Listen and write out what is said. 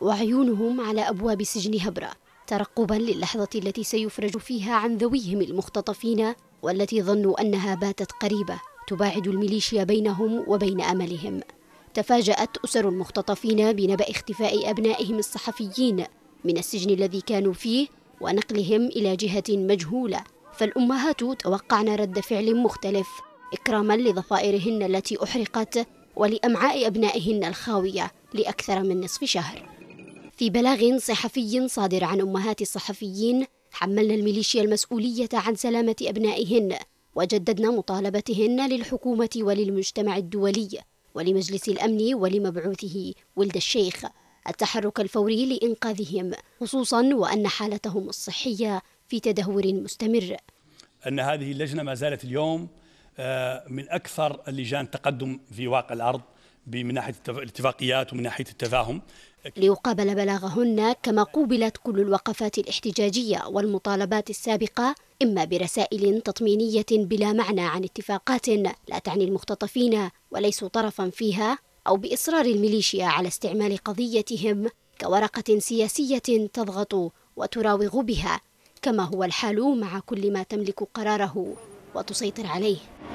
وعيونهم على أبواب سجن هبرة ترقبا للحظة التي سيفرج فيها عن ذويهم المختطفين والتي ظنوا أنها باتت قريبة تباعد الميليشيا بينهم وبين أملهم تفاجأت أسر المختطفين بنبأ اختفاء أبنائهم الصحفيين من السجن الذي كانوا فيه ونقلهم إلى جهة مجهولة فالأمهات توقعن رد فعل مختلف إكراما لضفائرهن التي أحرقت ولأمعاء أبنائهن الخاوية لأكثر من نصف شهر في بلاغ صحفي صادر عن أمهات الصحفيين حملنا الميليشيا المسؤولية عن سلامة أبنائهن وجددنا مطالبتهن للحكومة وللمجتمع الدولي ولمجلس الأمن ولمبعوثه ولد الشيخ التحرك الفوري لإنقاذهم خصوصا وأن حالتهم الصحية في تدهور مستمر أن هذه اللجنة ما زالت اليوم آه، من أكثر اللجان تقدم في واقع الأرض من ناحية الاتفاقيات ومن ناحية التفاهم ليقابل بلاغهن كما قوبلت كل الوقفات الاحتجاجية والمطالبات السابقة إما برسائل تطمينية بلا معنى عن اتفاقات لا تعني المختطفين وليسوا طرفا فيها أو بإصرار الميليشيا على استعمال قضيتهم كورقة سياسية تضغط وتراوغ بها كما هو الحال مع كل ما تملك قراره وتسيطر عليه